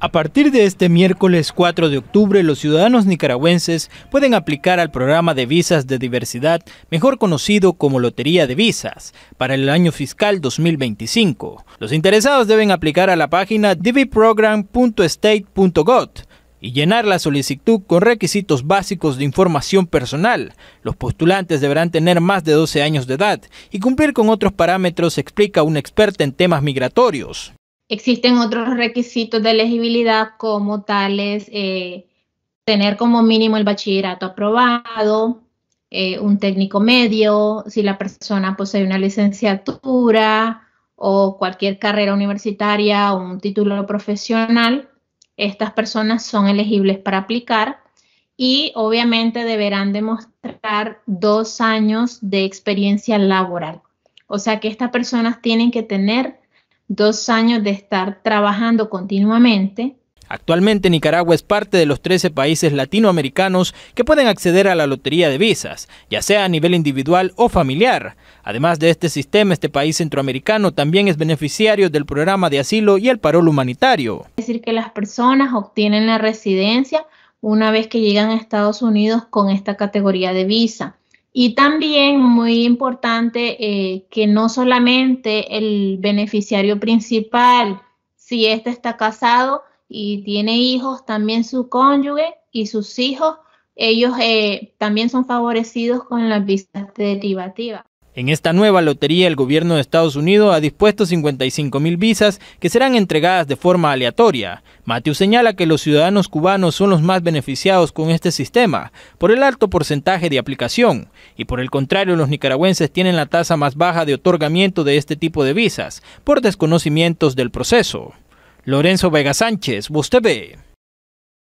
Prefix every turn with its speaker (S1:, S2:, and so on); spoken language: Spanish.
S1: A partir de este miércoles 4 de octubre, los ciudadanos nicaragüenses pueden aplicar al programa de visas de diversidad, mejor conocido como Lotería de Visas, para el año fiscal 2025. Los interesados deben aplicar a la página dvprogram.state.gov y llenar la solicitud con requisitos básicos de información personal. Los postulantes deberán tener más de 12 años de edad y cumplir con otros parámetros, explica un experto en temas migratorios.
S2: Existen otros requisitos de elegibilidad como tales, eh, tener como mínimo el bachillerato aprobado, eh, un técnico medio, si la persona posee una licenciatura o cualquier carrera universitaria o un título profesional, estas personas son elegibles para aplicar y obviamente deberán demostrar dos años de experiencia laboral. O sea que estas personas tienen que tener dos años de estar trabajando continuamente.
S1: Actualmente Nicaragua es parte de los 13 países latinoamericanos que pueden acceder a la lotería de visas, ya sea a nivel individual o familiar. Además de este sistema, este país centroamericano también es beneficiario del programa de asilo y el parol humanitario.
S2: Es decir, que las personas obtienen la residencia una vez que llegan a Estados Unidos con esta categoría de visa. Y también muy importante eh, que no solamente el beneficiario principal, si éste está casado y tiene hijos, también su cónyuge y sus hijos, ellos eh, también son favorecidos con las visas derivativas.
S1: En esta nueva lotería, el gobierno de Estados Unidos ha dispuesto 55.000 mil visas que serán entregadas de forma aleatoria. Mateo señala que los ciudadanos cubanos son los más beneficiados con este sistema, por el alto porcentaje de aplicación, y por el contrario los nicaragüenses tienen la tasa más baja de otorgamiento de este tipo de visas, por desconocimientos del proceso. Lorenzo Vega Sánchez, Voz